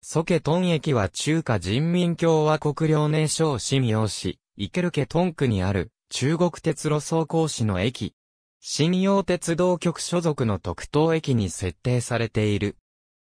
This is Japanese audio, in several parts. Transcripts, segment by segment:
ソケトン駅は中華人民共和国領寧省新陽市、イケルケトン区にある中国鉄路走行市の駅。新陽鉄道局所属の特等駅に設定されている。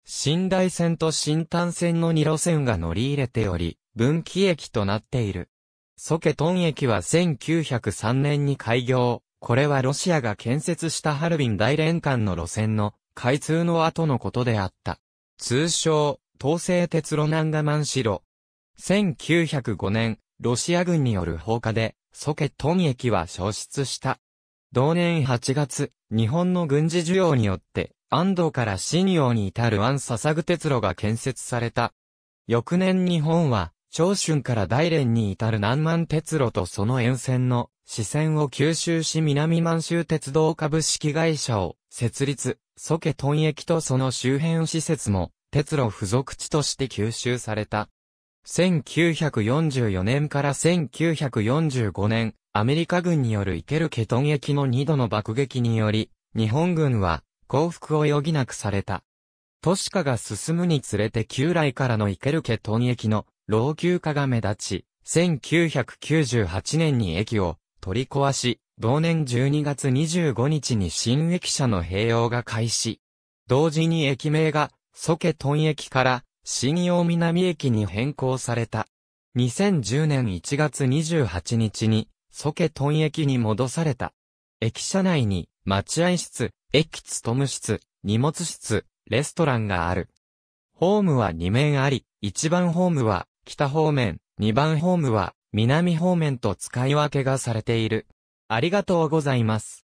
新大線と新丹線の2路線が乗り入れており、分岐駅となっている。ソケトン駅は1903年に開業。これはロシアが建設したハルビン大連間の路線の開通の後のことであった。通称、東西鉄路南我慢城。1905年、ロシア軍による放火で、ソケトン駅は消失した。同年8月、日本の軍事需要によって、安藤から新洋に至る安笹グ鉄路が建設された。翌年日本は、長春から大連に至る南満鉄路とその沿線の支線を吸収し南満州鉄道株式会社を設立、ソケトン駅とその周辺施設も鉄路付属地として吸収された。1944年から1945年、アメリカ軍によるイケルケトン駅の2度の爆撃により、日本軍は降伏を余儀なくされた。都市化が進むにつれて旧来からのイケルケトン駅の老朽化が目立ち、1998年に駅を取り壊し、同年12月25日に新駅舎の併用が開始。同時に駅名がソケトン駅から新大南駅に変更された。2010年1月28日に、ソケトン駅に戻された。駅舎内に、待合室、駅務室、荷物室、レストランがある。ホームは2面あり、1番ホームは北方面、2番ホームは南方面と使い分けがされている。ありがとうございます。